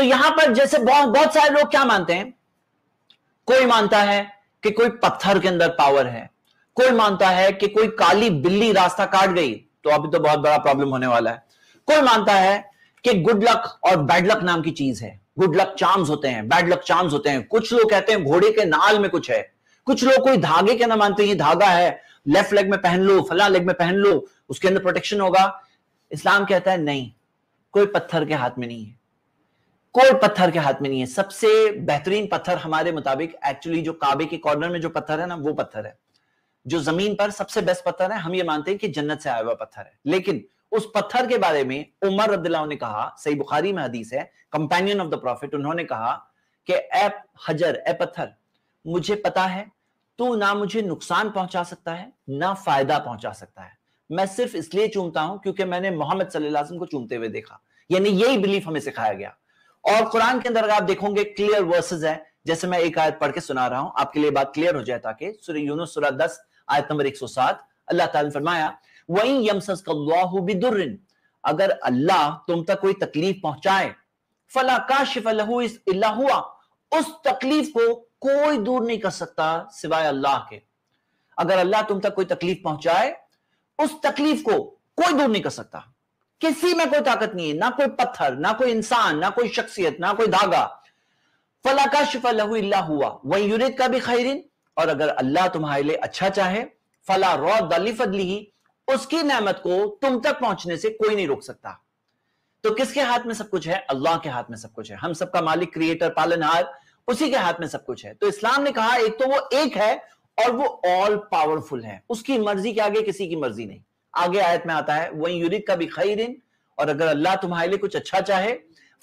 तो यहां पर जैसे बहुत बहुत सारे लोग क्या मानते हैं कोई मानता है कि कोई पत्थर के अंदर पावर है कोई मानता है कि कोई काली बिल्ली रास्ता काट गई तो अभी तो बहुत बड़ा प्रॉब्लम होने वाला है कोई मानता है कि गुड लक और बैड लक नाम की चीज है गुड लक चार्म्स होते हैं बैड लक चार्म्स होते हैं कुछ लोग कहते हैं घोड़े के नाल में कुछ है कुछ लोग कोई धागे के ना मानते ये धागा है लेफ्ट लेग में पहन लो फला लेग में पहन लो उसके अंदर प्रोटेक्शन होगा इस्लाम कहता है नहीं कोई पत्थर के हाथ में नहीं है कोई पत्थर के हाथ में नहीं है सबसे बेहतरीन पत्थर हमारे मुताबिक एक्चुअली जो काबे के कॉर्नर में जो पत्थर है ना वो पत्थर है जो जमीन पर सबसे बेस्ट पत्थर है हम ये मानते हैं कि जन्नत से आया हुआ पत्थर है लेकिन उस पत्थर के बारे में उमर रद्दला ने कहा सही बुखारी में हदीस है कंपेनियन ऑफ द प्रॉफिट उन्होंने कहा कि ए हजर ए पत्थर मुझे पता है तू ना मुझे नुकसान पहुंचा सकता है ना फायदा पहुंचा सकता है मैं सिर्फ इसलिए चूमता हूं क्योंकि मैंने मोहम्मद सल्लल्लाहु अलैहि वसल्लम को चूमते हुए देखा यानी यही बिलीफ हमें सिखाया गया और कुरान के अंदर अगर आप देखोगे क्लियर वर्सेज है जैसे मैं एक आयत पढ़ के सुना रहा हूं आपके लिए बात क्लियर हो जाए ताकि सूर्य यूनुस सूरह 10 आयत नंबर 107 अल्लाह ताला ने फरमाया वही यमसस्कल्लाहु बिदुर्रिन अगर अल्लाह तुम तक कोई तकलीफ पहुंचाए फला काशिफ लहू इल्ला हुआ उस तकलीफ को कोई दूर नहीं कर सकता सिवाय अल्लाह के अगर अल्लाह तुम तक कोई तकलीफ पहुंचाए उस तकलीफ को कोई दूर नहीं कर सकता किसी में कोई ताकत नहीं है ना कोई पत्थर ना कोई इंसान ना कोई शख्सियत ना कोई धागा फला का शिफल हुआ वही यूनिट का भी खैरिन और अगर अल्लाह तुम्हारे लिए अच्छा चाहे फला रौदली फदली उसकी नमत को तुम तक पहुंचने से कोई नहीं रोक सकता तो किसके हाथ में सब कुछ है अल्लाह के हाथ में सब कुछ है हम सबका मालिक क्रिएटर पालनहार उसी के हाथ में सब कुछ है तो इस्लाम ने कहा एक तो वो एक है और वो ऑल पावरफुल है उसकी मर्जी के आगे किसी की मर्जी नहीं आगे आयत में आता है वही यूरिक का भी खैरिन और अगर अल्लाह तुम्हारे लिए कुछ अच्छा चाहे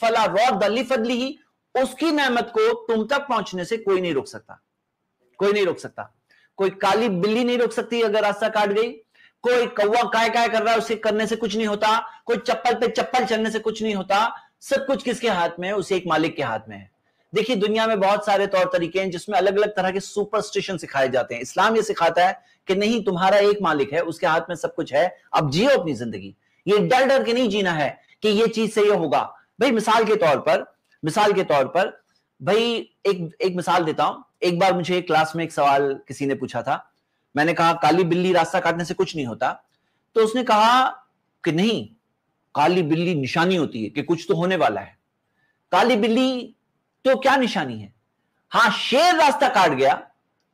फला रौद दली फदली ही उसकी नेमत को तुम तक पहुंचने से कोई नहीं रोक सकता कोई नहीं रोक सकता कोई काली बिल्ली नहीं रोक सकती अगर रास्ता काट गई कोई कौवा काय काय कर रहा है उसे करने से कुछ नहीं होता कोई चप्पल पे चप्पल चलने से कुछ नहीं होता सब कुछ किसके हाथ में है उसे एक मालिक के हाथ में है देखिए दुनिया में बहुत सारे तौर तरीके हैं जिसमें अलग अलग तरह के सुपरस्टिशन सिखाए जाते हैं इस्लाम ये सिखाता है कि नहीं तुम्हारा एक मालिक है उसके हाथ में सब कुछ है अब जियो अपनी जिंदगी ये डर डर के नहीं जीना है कि ये चीज से ये होगा भाई मिसाल के तौर पर मिसाल के तौर पर भाई एक एक मिसाल देता हूं एक बार मुझे एक क्लास में एक सवाल किसी ने पूछा था मैंने कहा काली बिल्ली रास्ता काटने से कुछ नहीं होता तो उसने कहा कि नहीं काली बिल्ली निशानी होती है कि कुछ तो होने वाला है काली बिल्ली तो क्या निशानी है हाँ शेर रास्ता काट गया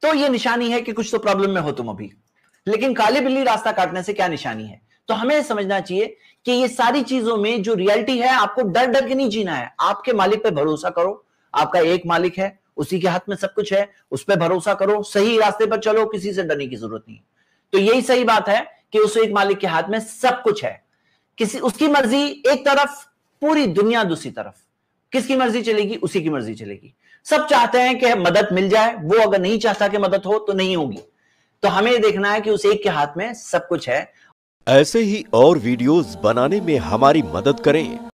तो यह निशानी है कि कुछ तो प्रॉब्लम में हो तुम अभी लेकिन काली बिल्ली रास्ता काटने से क्या निशानी है तो हमें समझना चाहिए कि ये सारी चीजों में जो रियलिटी है आपको डर डर के नहीं जीना है आपके मालिक पे भरोसा करो आपका एक मालिक है उसी के हाथ में सब कुछ है उस पर भरोसा करो सही रास्ते पर चलो किसी से डरने की जरूरत नहीं तो यही सही बात है कि उस एक मालिक के हाथ में सब कुछ है किसी उसकी मर्जी एक तरफ पूरी दुनिया दूसरी तरफ किसकी मर्जी चलेगी उसी की मर्जी चलेगी सब चाहते हैं कि मदद मिल जाए वो अगर नहीं चाहता कि मदद हो तो नहीं होगी तो हमें देखना है कि उस एक के हाथ में सब कुछ है ऐसे ही और वीडियोस बनाने में हमारी मदद करें